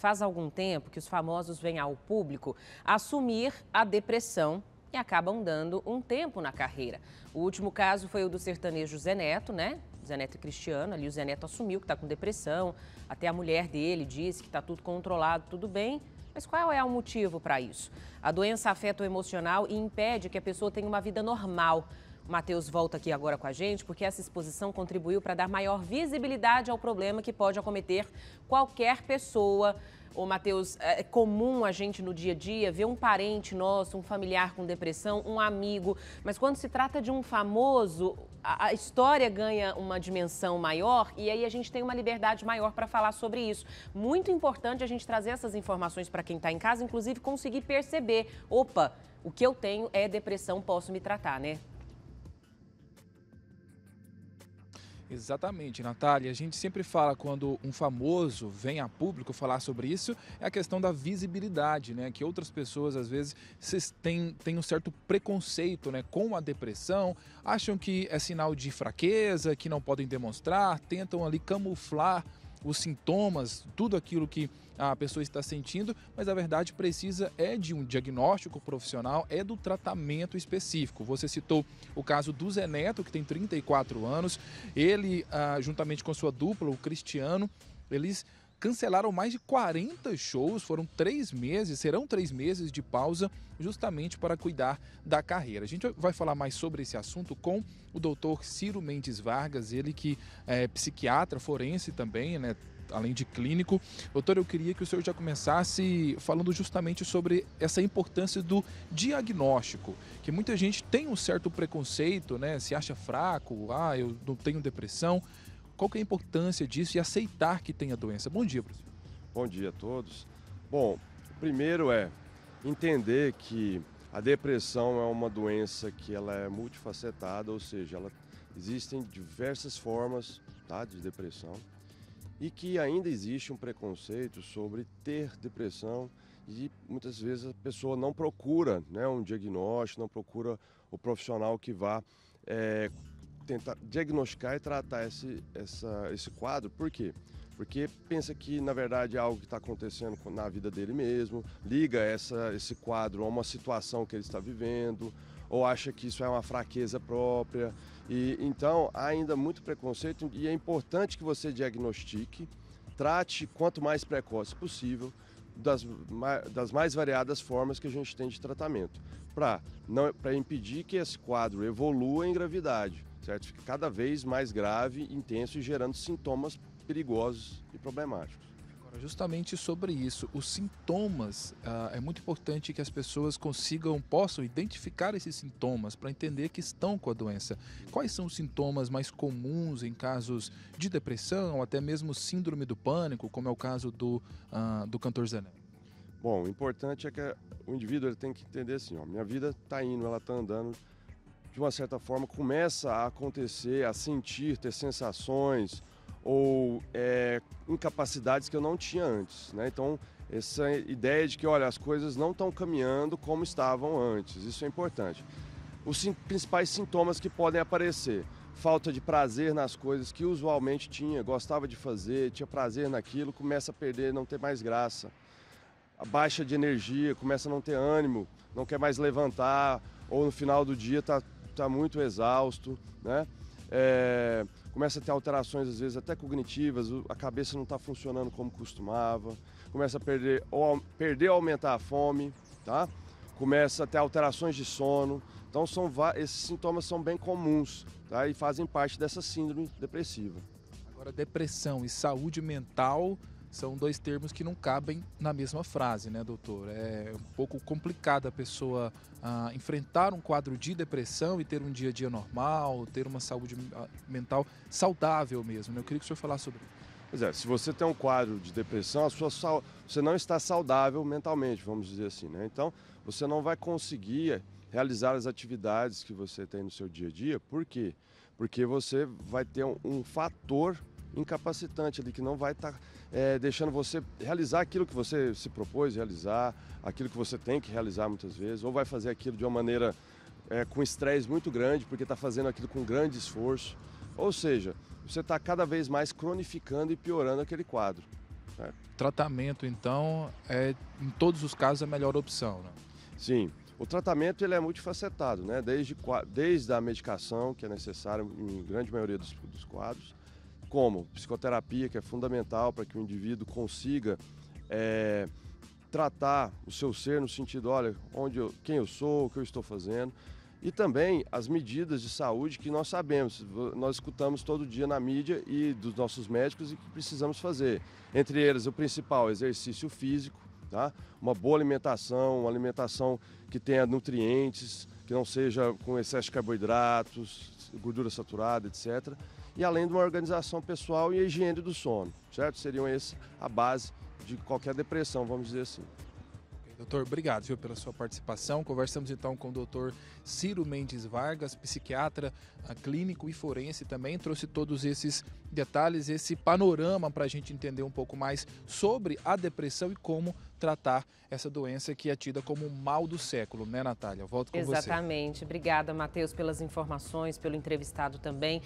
faz algum tempo que os famosos vêm ao público assumir a depressão e acabam dando um tempo na carreira. O último caso foi o do sertanejo Zé Neto, né? Zé Neto e Cristiano, ali o Zé Neto assumiu que está com depressão, até a mulher dele disse que está tudo controlado, tudo bem. Mas qual é o motivo para isso? A doença afeta o emocional e impede que a pessoa tenha uma vida normal. Matheus volta aqui agora com a gente porque essa exposição contribuiu para dar maior visibilidade ao problema que pode acometer qualquer pessoa. O Matheus, é, é comum a gente no dia a dia ver um parente nosso, um familiar com depressão, um amigo, mas quando se trata de um famoso, a, história ganha uma dimensão maior e aí a gente tem uma liberdade maior para falar sobre isso. Muito importante a gente trazer essas informações para quem está em casa, inclusive conseguir perceber: opa, o que eu tenho é depressão, posso me tratar, né? Exatamente, Natália. A gente sempre fala quando um famoso vem a público falar sobre isso, é a questão da visibilidade, né? Que outras pessoas às vezes têm, têm um certo preconceito né? com a depressão, acham que é sinal de fraqueza, que não podem demonstrar, tentam ali camuflar os sintomas, tudo aquilo que a pessoa está sentindo, mas a verdade precisa é de um diagnóstico profissional, é do tratamento específico. Você citou o caso do Zé Neto, que tem 34 anos, ele, ah, juntamente com sua dupla, o Cristiano, eles cancelaram mais de 40 shows, foram três meses, serão três meses de pausa, justamente para cuidar da carreira. A gente vai falar mais sobre esse assunto com o doutor Ciro Mendes Vargas, ele que é psiquiatra, forense também, né? além de clínico. Doutor, eu queria que o senhor já começasse falando justamente sobre essa importância do diagnóstico, que muita gente tem um certo preconceito, né? Se acha fraco, ah, eu não tenho depressão. Qual que é a importância disso e aceitar que tem a doença? Bom dia, professor. Bom dia a todos. Bom, o primeiro é entender que a depressão é uma doença que ela é multifacetada, ou seja, ela, existem diversas formas tá, de depressão e que ainda existe um preconceito sobre ter depressão e muitas vezes a pessoa não procura né, um diagnóstico, não procura o profissional que vá é, tentar diagnosticar e tratar esse, essa, esse quadro. Por quê? Porque pensa que, na verdade, é algo que está acontecendo na vida dele mesmo, liga essa, esse quadro a uma situação que ele está vivendo, ou acha que isso é uma fraqueza própria. E Então, há ainda muito preconceito e é importante que você diagnostique, trate quanto mais precoce possível, das, das mais variadas formas que a gente tem de tratamento, para impedir que esse quadro evolua em gravidade certo? Fica cada vez mais grave, intenso e gerando sintomas perigosos e problemáticos. justamente sobre isso, os sintomas, ah, é muito importante que as pessoas consigam, possam identificar esses sintomas para entender que estão com a doença. Quais são os sintomas mais comuns em casos de depressão, até mesmo síndrome do pânico, como é o caso do, ah, do cantor Zanetti? Bom, o importante é que o indivíduo ele tem que entender assim, ó, minha vida está indo, ela está andando, de uma certa forma, começa a acontecer, a sentir, ter sensações ou é, incapacidades que eu não tinha antes. Né? Então, essa ideia de que, olha, as coisas não estão caminhando como estavam antes, isso é importante. Os principais sintomas que podem aparecer: falta de prazer nas coisas que usualmente tinha, gostava de fazer, tinha prazer naquilo, começa a perder, não ter mais graça. A baixa de energia, começa a não ter ânimo, não quer mais levantar, ou no final do dia está está muito exausto, né? É, começa a ter alterações, às vezes até cognitivas, a cabeça não está funcionando como costumava, começa a perder ou, perder aumentar a fome, tá? Começa a ter alterações de sono. Então, são, esses sintomas são bem comuns tá? e fazem parte dessa síndrome depressiva. Agora, depressão e saúde mental são dois termos que não cabem na mesma frase, né, doutor? É um pouco complicado a pessoa ah, enfrentar um quadro de depressão e ter um dia a dia normal, ter uma saúde ah, mental saudável mesmo. Né? Eu queria que o senhor falasse sobre isso. Pois é, se você tem um quadro de depressão, a sua sal... você não está saudável mentalmente, vamos dizer assim, né? Então, você não vai conseguir eh, realizar as atividades que você tem no seu dia a dia. Por quê? Porque você vai ter um, um fator incapacitante ali, que não vai estar tá, é, deixando você realizar aquilo que você se propôs realizar, aquilo que você tem que realizar muitas vezes, ou vai fazer aquilo de uma maneira é, com estresse muito grande, porque está fazendo aquilo com grande esforço. Ou seja, você está cada vez mais cronificando e piorando aquele quadro. Né? Tratamento, então, é em todos os casos a melhor opção, né? Sim. O tratamento ele é multifacetado, né? desde, desde a medicação, que é necessária em grande maioria dos, dos quadros, como psicoterapia, que é fundamental para que o indivíduo consiga é, tratar o seu ser no sentido, olha, onde eu, quem eu sou, o que eu estou fazendo. E também as medidas de saúde que nós sabemos, nós escutamos todo dia na mídia e dos nossos médicos e que precisamos fazer. Entre eles, o principal, exercício físico, tá? uma boa alimentação, uma alimentação que tenha nutrientes, que não seja com excesso de carboidratos, gordura saturada, etc e além de uma organização pessoal e a higiene do sono, certo? Seriam essa a base de qualquer depressão, vamos dizer assim. Doutor, obrigado viu, pela sua participação. Conversamos então com o doutor Ciro Mendes Vargas, psiquiatra ah, clínico e forense também. Trouxe todos esses detalhes, esse panorama para a gente entender um pouco mais sobre a depressão e como tratar essa doença que é tida como o mal do século, né, Natália? Volto com Exatamente. você. Exatamente. Obrigada, Matheus, pelas informações, pelo entrevistado também.